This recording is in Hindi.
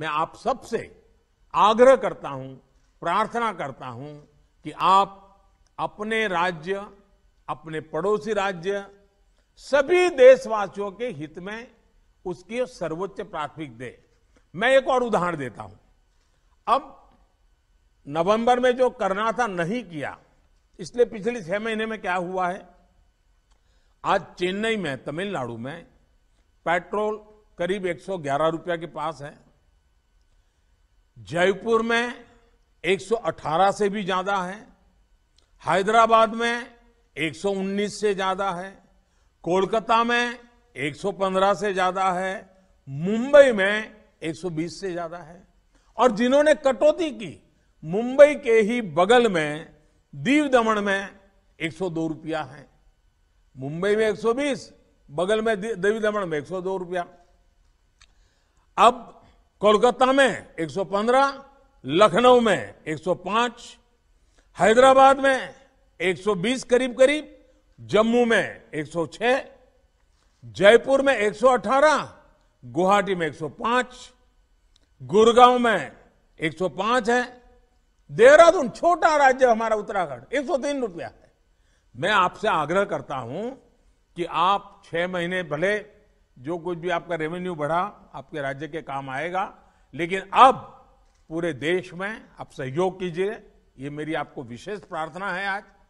मैं आप सबसे आग्रह करता हूं प्रार्थना करता हूं कि आप अपने राज्य अपने पड़ोसी राज्य सभी देशवासियों के हित में उसकी सर्वोच्च प्राथमिक दे मैं एक और उदाहरण देता हूं अब नवंबर में जो करना था नहीं किया इसलिए पिछले छह महीने में क्या हुआ है आज चेन्नई में तमिलनाडु में पेट्रोल करीब 111 रुपया के पास है जयपुर में 118 से भी ज्यादा है हैदराबाद में 119 से ज्यादा है कोलकाता में 115 से ज्यादा है मुंबई में 120 से ज्यादा है और जिन्होंने कटौती की मुंबई के ही बगल में दीव दमन में 102 रुपया है मुंबई में 120 बगल में देवी दमन में 102 रुपया अब कोलकाता में 115, लखनऊ में 105, हैदराबाद में 120 करीब करीब जम्मू में 106, जयपुर में 118, गुवाहाटी में 105, गुरगांव में 105 है देहरादून छोटा राज्य हमारा उत्तराखंड 103 रुपया है मैं आपसे आग्रह करता हूं कि आप छह महीने भले जो कुछ भी आपका रेवेन्यू बढ़ा आपके राज्य के काम आएगा लेकिन अब पूरे देश में आप सहयोग कीजिए ये मेरी आपको विशेष प्रार्थना है आज